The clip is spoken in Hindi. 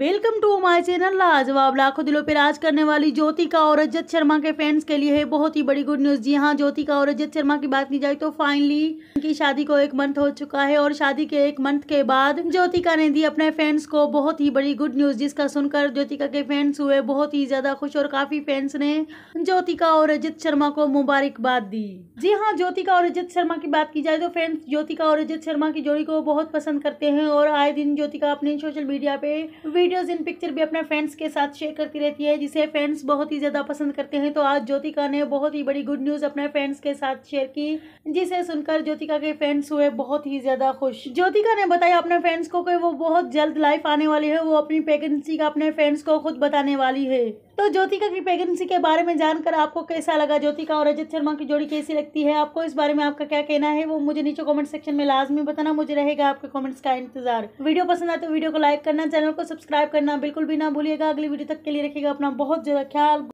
वेलकम टू माय चैनल लाजवाब लाखों दिलों पर राज करने वाली ज्योतिका और रजत शर्मा के फैंस के लिए है बहुत ही बड़ी गुड न्यूज़ जी हाँ ज्योतिका और रजत शर्मा की बात की जाए तो फाइनली उनकी शादी को एक मंथ हो चुका है और शादी के एक मंथ के बाद ज्योतिका ने दी अपने फैंस को बहुत ही बड़ी गुड न्यूज़ जिसका सुनकर ज्योतिका के फैंस हुए बहुत ही ज़्यादा खुश और काफ़ी फैंस ने ज्योतिका और रजत शर्मा को मुबारकबाद दी जी हाँ ज्योतिका और रजत शर्मा की बात की जाए तो फैंस ज्योतिका और रजत शर्मा की जोड़ी को बहुत पसंद करते हैं और आए दिन ज्योतिका अपने सोशल मीडिया पे वीडियोस इन पिक्चर भी अपने फ्रेंड्स के साथ शेयर करती रहती है जिसे फ्रेंड्स बहुत ही ज़्यादा पसंद करते हैं तो आज ज्योतिका ने बहुत ही बड़ी गुड न्यूज़ अपने फ्रेंड्स के साथ शेयर की जिसे सुनकर ज्योतिका के फ्रेंड्स हुए बहुत ही ज़्यादा खुश ज्योतिका ने बताया अपने फ्रेंड्स को कि वो बहुत जल्द लाइफ आने वाली है वो अपनी प्रेगनेंसी का अपने फ्रेंड्स को खुद बताने वाली है तो ज्योतिका की प्रेगनेंसी के बारे में जानकर आपको कैसा लगा ज्योतिका और अजित शर्मा की जोड़ी कैसी लगती है आपको इस बारे में आपका क्या कहना है वो मुझे नीचे कमेंट सेक्शन में लाजमी बताना मुझे रहेगा आपके कमेंट्स का इंतजार वीडियो पसंद आए तो वीडियो को लाइक करना चैनल को सब्सक्राइब सब्सक्राइब करना बिल्कुल भी ना भूलिएगा अगली वीडियो तक के लिए रखिएगा अपना बहुत ज़्यादा ख्याल